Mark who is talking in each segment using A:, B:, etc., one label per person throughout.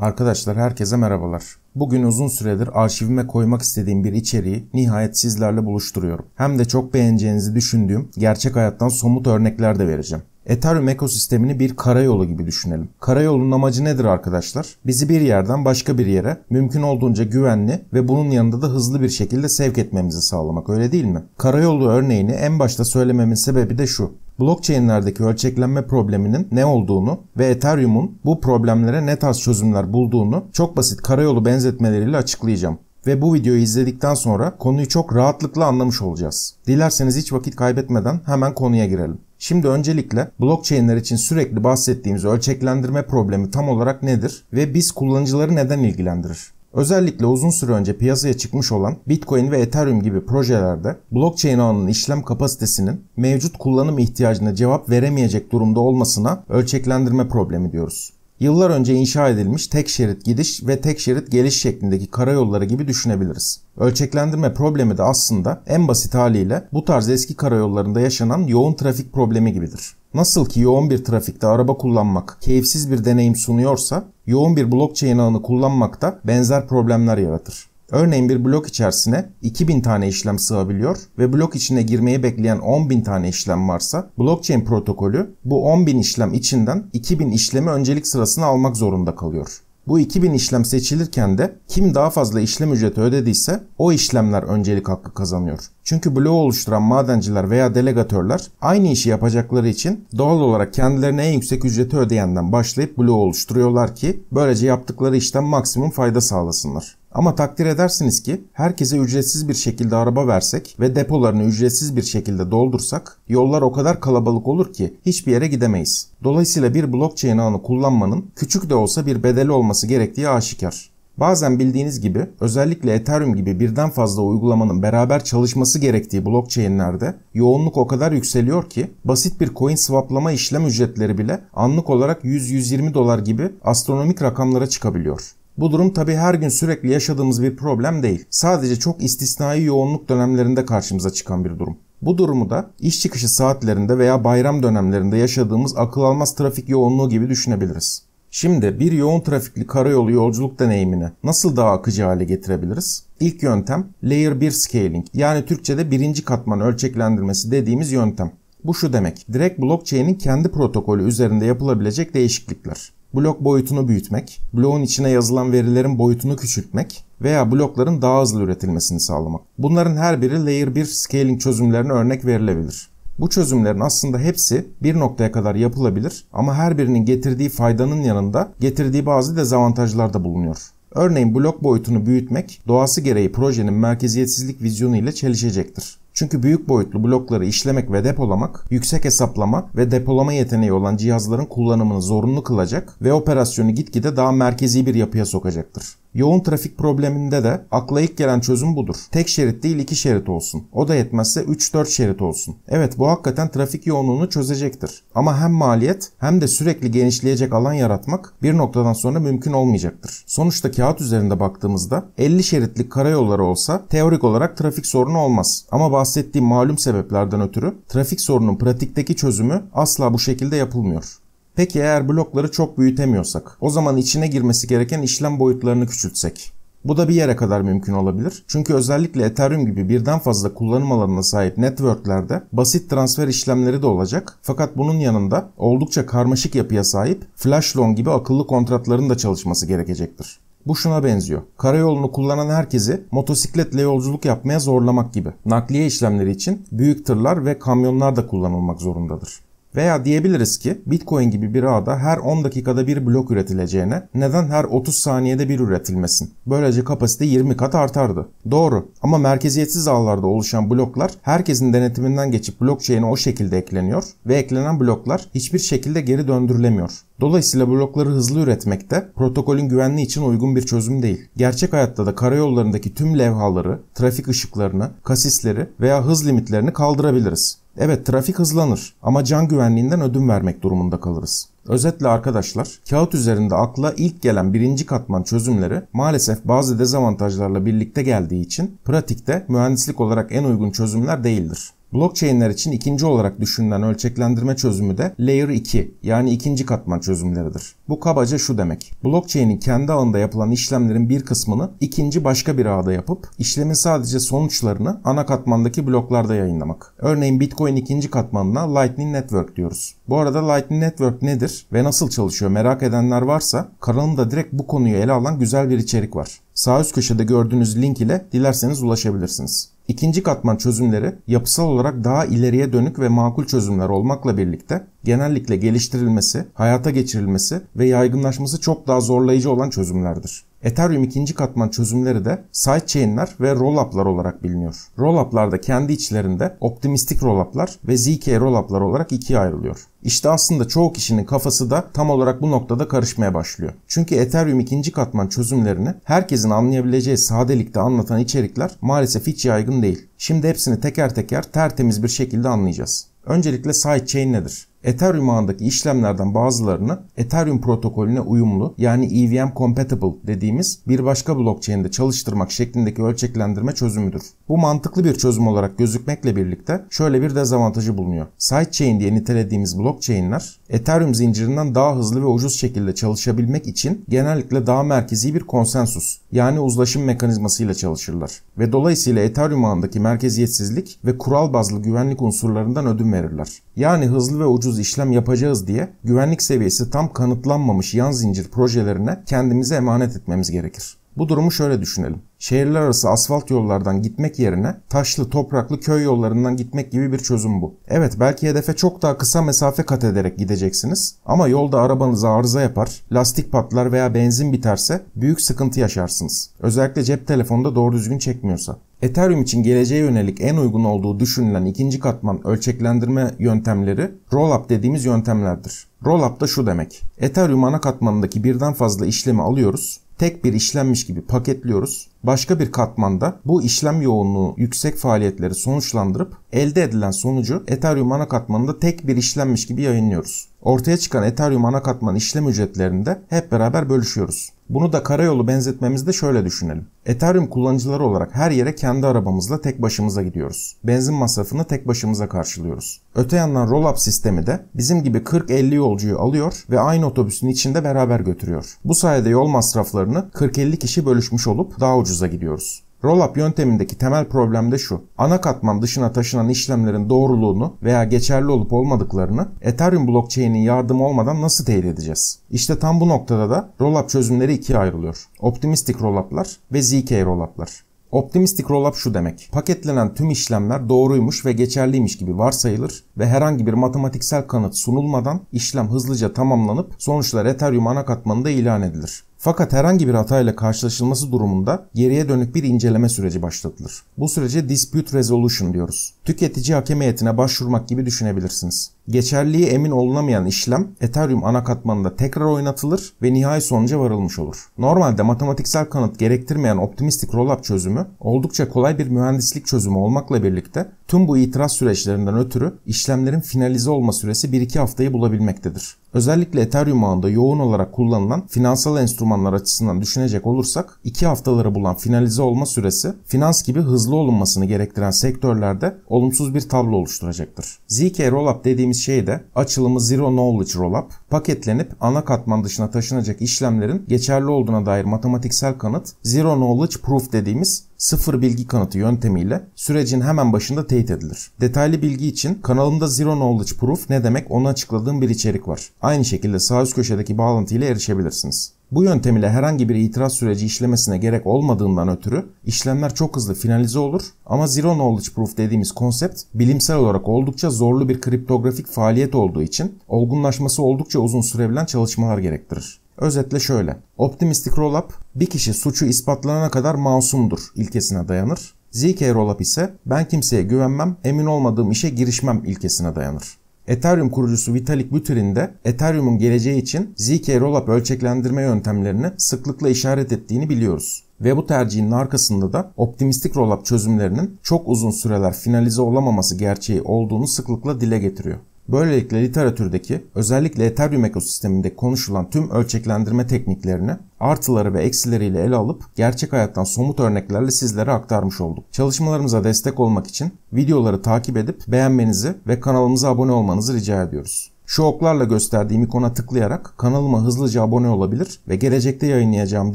A: Arkadaşlar herkese merhabalar. Bugün uzun süredir arşivime koymak istediğim bir içeriği nihayet sizlerle buluşturuyorum. Hem de çok beğeneceğinizi düşündüğüm gerçek hayattan somut örnekler de vereceğim. Ethereum ekosistemini bir karayolu gibi düşünelim. Karayolunun amacı nedir arkadaşlar? Bizi bir yerden başka bir yere mümkün olduğunca güvenli ve bunun yanında da hızlı bir şekilde sevk etmemizi sağlamak öyle değil mi? Karayolu örneğini en başta söylememin sebebi de şu. Blockchain'lerdeki ölçeklenme probleminin ne olduğunu ve Ethereum'un bu problemlere ne tarz çözümler bulduğunu çok basit karayolu benzetmeleriyle açıklayacağım ve bu videoyu izledikten sonra konuyu çok rahatlıkla anlamış olacağız. Dilerseniz hiç vakit kaybetmeden hemen konuya girelim. Şimdi öncelikle blockchain'ler için sürekli bahsettiğimiz ölçeklendirme problemi tam olarak nedir ve biz kullanıcıları neden ilgilendirir? Özellikle uzun süre önce piyasaya çıkmış olan Bitcoin ve Ethereum gibi projelerde blockchain ağının işlem kapasitesinin mevcut kullanım ihtiyacına cevap veremeyecek durumda olmasına ölçeklendirme problemi diyoruz. Yıllar önce inşa edilmiş tek şerit gidiş ve tek şerit geliş şeklindeki karayolları gibi düşünebiliriz. Ölçeklendirme problemi de aslında en basit haliyle bu tarz eski karayollarında yaşanan yoğun trafik problemi gibidir. Nasıl ki yoğun bir trafikte araba kullanmak keyifsiz bir deneyim sunuyorsa, yoğun bir blockchain ağını kullanmak da benzer problemler yaratır. Örneğin bir blok içerisine 2000 tane işlem sığabiliyor ve blok içine girmeyi bekleyen 10.000 tane işlem varsa blockchain protokolü bu 10.000 işlem içinden 2000 işlemi öncelik sırasına almak zorunda kalıyor. Bu 2000 işlem seçilirken de kim daha fazla işlem ücreti ödediyse o işlemler öncelik hakkı kazanıyor. Çünkü bloğu oluşturan madenciler veya delegatörler aynı işi yapacakları için doğal olarak kendilerine en yüksek ücreti ödeyenden başlayıp bloğu oluşturuyorlar ki böylece yaptıkları işten maksimum fayda sağlasınlar. Ama takdir edersiniz ki herkese ücretsiz bir şekilde araba versek ve depolarını ücretsiz bir şekilde doldursak yollar o kadar kalabalık olur ki hiçbir yere gidemeyiz. Dolayısıyla bir blockchain ağını kullanmanın küçük de olsa bir bedeli olması gerektiği aşikar. Bazen bildiğiniz gibi özellikle Ethereum gibi birden fazla uygulamanın beraber çalışması gerektiği blockchain'lerde yoğunluk o kadar yükseliyor ki basit bir coin swaplama işlem ücretleri bile anlık olarak 100-120 dolar gibi astronomik rakamlara çıkabiliyor. Bu durum tabi her gün sürekli yaşadığımız bir problem değil. Sadece çok istisnai yoğunluk dönemlerinde karşımıza çıkan bir durum. Bu durumu da iş çıkışı saatlerinde veya bayram dönemlerinde yaşadığımız akıl almaz trafik yoğunluğu gibi düşünebiliriz. Şimdi bir yoğun trafikli karayolu yolculuk deneyimini nasıl daha akıcı hale getirebiliriz? İlk yöntem Layer 1 Scaling yani Türkçe'de birinci katman ölçeklendirmesi dediğimiz yöntem. Bu şu demek, direkt blockchain'in kendi protokolü üzerinde yapılabilecek değişiklikler blok boyutunu büyütmek, bloğun içine yazılan verilerin boyutunu küçültmek veya blokların daha hızlı üretilmesini sağlamak. Bunların her biri Layer 1 scaling çözümlerine örnek verilebilir. Bu çözümlerin aslında hepsi bir noktaya kadar yapılabilir ama her birinin getirdiği faydanın yanında getirdiği bazı dezavantajlar da bulunuyor. Örneğin blok boyutunu büyütmek doğası gereği projenin merkeziyetsizlik vizyonu ile çelişecektir. Çünkü büyük boyutlu blokları işlemek ve depolamak, yüksek hesaplama ve depolama yeteneği olan cihazların kullanımını zorunlu kılacak ve operasyonu gitgide daha merkezi bir yapıya sokacaktır. Yoğun trafik probleminde de akla ilk gelen çözüm budur. Tek şerit değil iki şerit olsun. O da yetmezse 3-4 şerit olsun. Evet bu hakikaten trafik yoğunluğunu çözecektir. Ama hem maliyet hem de sürekli genişleyecek alan yaratmak bir noktadan sonra mümkün olmayacaktır. Sonuçta kağıt üzerinde baktığımızda 50 şeritlik karayolları olsa teorik olarak trafik sorunu olmaz. Ama bahsettiğim malum sebeplerden ötürü trafik sorunun pratikteki çözümü asla bu şekilde yapılmıyor. Peki eğer blokları çok büyütemiyorsak, o zaman içine girmesi gereken işlem boyutlarını küçültsek. Bu da bir yere kadar mümkün olabilir. Çünkü özellikle Ethereum gibi birden fazla kullanım alanına sahip networklerde basit transfer işlemleri de olacak. Fakat bunun yanında oldukça karmaşık yapıya sahip flash loan gibi akıllı kontratların da çalışması gerekecektir. Bu şuna benziyor. Karayolunu kullanan herkesi motosikletle yolculuk yapmaya zorlamak gibi. Nakliye işlemleri için büyük tırlar ve kamyonlar da kullanılmak zorundadır. Veya diyebiliriz ki Bitcoin gibi bir ağda her 10 dakikada bir blok üretileceğine neden her 30 saniyede bir üretilmesin? Böylece kapasite 20 kat artardı. Doğru ama merkeziyetsiz ağlarda oluşan bloklar herkesin denetiminden geçip blockchain'e o şekilde ekleniyor ve eklenen bloklar hiçbir şekilde geri döndürülemiyor. Dolayısıyla blokları hızlı üretmek de protokolün güvenliği için uygun bir çözüm değil. Gerçek hayatta da karayollarındaki tüm levhaları, trafik ışıklarını, kasisleri veya hız limitlerini kaldırabiliriz. Evet trafik hızlanır ama can güvenliğinden ödün vermek durumunda kalırız. Özetle arkadaşlar, kağıt üzerinde akla ilk gelen birinci katman çözümleri maalesef bazı dezavantajlarla birlikte geldiği için pratikte mühendislik olarak en uygun çözümler değildir. Blockchain'ler için ikinci olarak düşünülen ölçeklendirme çözümü de Layer 2 yani ikinci katman çözümleridir. Bu kabaca şu demek. Blockchain'in kendi ağında yapılan işlemlerin bir kısmını ikinci başka bir ağda yapıp işlemin sadece sonuçlarını ana katmandaki bloklarda yayınlamak. Örneğin Bitcoin ikinci katmanına Lightning Network diyoruz. Bu arada Lightning Network nedir ve nasıl çalışıyor merak edenler varsa kanalımda direkt bu konuyu ele alan güzel bir içerik var. Sağ üst köşede gördüğünüz link ile dilerseniz ulaşabilirsiniz. İkinci katman çözümleri yapısal olarak daha ileriye dönük ve makul çözümler olmakla birlikte genellikle geliştirilmesi, hayata geçirilmesi ve yaygınlaşması çok daha zorlayıcı olan çözümlerdir. Ethereum ikinci katman çözümleri de sidechain'ler ve roll-up'lar olarak biliniyor. Roll-up'lar da kendi içlerinde optimistik roll-up'lar ve ZK roll-up'lar olarak ikiye ayrılıyor. İşte aslında çoğu kişinin kafası da tam olarak bu noktada karışmaya başlıyor. Çünkü Ethereum ikinci katman çözümlerini herkesin anlayabileceği sadelikte anlatan içerikler maalesef hiç yaygın değil. Şimdi hepsini teker teker tertemiz bir şekilde anlayacağız. Öncelikle sidechain nedir? Ethereum ağındaki işlemlerden bazılarını Ethereum protokolüne uyumlu yani EVM compatible dediğimiz bir başka blockchain'de çalıştırmak şeklindeki ölçeklendirme çözümüdür. Bu mantıklı bir çözüm olarak gözükmekle birlikte şöyle bir dezavantajı bulunuyor. Sidechain diye nitelediğimiz blockchain'ler Ethereum zincirinden daha hızlı ve ucuz şekilde çalışabilmek için genellikle daha merkezi bir konsensus yani uzlaşım mekanizmasıyla çalışırlar. Ve dolayısıyla Ethereum ağındaki merkeziyetsizlik ve kural bazlı güvenlik unsurlarından ödün verirler. Yani hızlı ve ucuz işlem yapacağız diye güvenlik seviyesi tam kanıtlanmamış yan zincir projelerine kendimize emanet etmemiz gerekir. Bu durumu şöyle düşünelim. Şehirler arası asfalt yollardan gitmek yerine taşlı, topraklı köy yollarından gitmek gibi bir çözüm bu. Evet belki hedefe çok daha kısa mesafe kat ederek gideceksiniz ama yolda arabanız arıza yapar, lastik patlar veya benzin biterse büyük sıkıntı yaşarsınız. Özellikle cep telefonunda doğru düzgün çekmiyorsa. Ethereum için geleceğe yönelik en uygun olduğu düşünülen ikinci katman ölçeklendirme yöntemleri rollup dediğimiz yöntemlerdir. Rollup da şu demek. Ethereum ana katmanındaki birden fazla işlemi alıyoruz tek bir işlenmiş gibi paketliyoruz. Başka bir katmanda bu işlem yoğunluğu yüksek faaliyetleri sonuçlandırıp elde edilen sonucu Ethereum ana katmanında tek bir işlenmiş gibi yayınlıyoruz. Ortaya çıkan Ethereum ana katman işlem ücretlerinde hep beraber bölüşüyoruz. Bunu da karayolu benzetmemizde şöyle düşünelim. Ethereum kullanıcıları olarak her yere kendi arabamızla tek başımıza gidiyoruz. Benzin masrafını tek başımıza karşılıyoruz. Öte yandan roll-up sistemi de bizim gibi 40-50 yolcuyu alıyor ve aynı otobüsün içinde beraber götürüyor. Bu sayede yol masraflarını 40-50 kişi bölüşmüş olup daha ucuza gidiyoruz. Rollup yöntemindeki temel problem de şu. Ana katman dışına taşınan işlemlerin doğruluğunu veya geçerli olup olmadıklarını Ethereum blockchain'in yardımı olmadan nasıl teyit edeceğiz? İşte tam bu noktada da rollup çözümleri ikiye ayrılıyor. Optimistik rollup'lar ve ZK rollup'lar. Optimistik rollup şu demek. Paketlenen tüm işlemler doğruymuş ve geçerliymiş gibi varsayılır ve herhangi bir matematiksel kanıt sunulmadan işlem hızlıca tamamlanıp sonuçlar Ethereum ana katmanında ilan edilir. Fakat herhangi bir hatayla karşılaşılması durumunda geriye dönük bir inceleme süreci başlatılır. Bu sürece dispute resolution diyoruz. Tüketici hakem heyetine başvurmak gibi düşünebilirsiniz. Geçerliği emin olunamayan işlem Ethereum ana katmanında tekrar oynatılır ve nihai sonuca varılmış olur. Normalde matematiksel kanıt gerektirmeyen optimistik rollup çözümü oldukça kolay bir mühendislik çözümü olmakla birlikte tüm bu itiraz süreçlerinden ötürü işlemlerin finalize olma süresi 1-2 haftayı bulabilmektedir. Özellikle Ethereum ağında yoğun olarak kullanılan finansal enstrümanlar açısından düşünecek olursak 2 haftaları bulan finalize olma süresi finans gibi hızlı olunmasını gerektiren sektörlerde olumsuz bir tablo oluşturacaktır. ZK Rollup dediğimiz şey de açılımı Zero Knowledge Rollup paketlenip ana katman dışına taşınacak işlemlerin geçerli olduğuna dair matematiksel kanıt Zero Knowledge Proof dediğimiz sıfır bilgi kanıtı yöntemiyle sürecin hemen başında teyit edilir. Detaylı bilgi için kanalımda Zero Knowledge Proof ne demek onu açıkladığım bir içerik var. Aynı şekilde sağ üst köşedeki bağlantıyla erişebilirsiniz. Bu yöntem ile herhangi bir itiraz süreci işlemesine gerek olmadığından ötürü işlemler çok hızlı finalize olur ama Zero Knowledge Proof dediğimiz konsept bilimsel olarak oldukça zorlu bir kriptografik faaliyet olduğu için olgunlaşması oldukça uzun sürebilen çalışmalar gerektirir. Özetle şöyle. Optimistik roll-up bir kişi suçu ispatlanana kadar masumdur ilkesine dayanır. ZK roll-up ise ben kimseye güvenmem, emin olmadığım işe girişmem ilkesine dayanır. Ethereum kurucusu Vitalik Buterin de Ethereum'un geleceği için ZK rollup ölçeklendirme yöntemlerini sıklıkla işaret ettiğini biliyoruz. Ve bu tercihin arkasında da optimistik rollup çözümlerinin çok uzun süreler finalize olamaması gerçeği olduğunu sıklıkla dile getiriyor. Böylelikle literatürdeki özellikle Ethereum ekosisteminde konuşulan tüm ölçeklendirme tekniklerini artıları ve eksileriyle ele alıp gerçek hayattan somut örneklerle sizlere aktarmış olduk. Çalışmalarımıza destek olmak için videoları takip edip beğenmenizi ve kanalımıza abone olmanızı rica ediyoruz. Şu oklarla gösterdiğim ikona tıklayarak kanalıma hızlıca abone olabilir ve gelecekte yayınlayacağım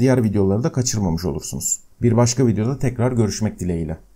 A: diğer videoları da kaçırmamış olursunuz. Bir başka videoda tekrar görüşmek dileğiyle.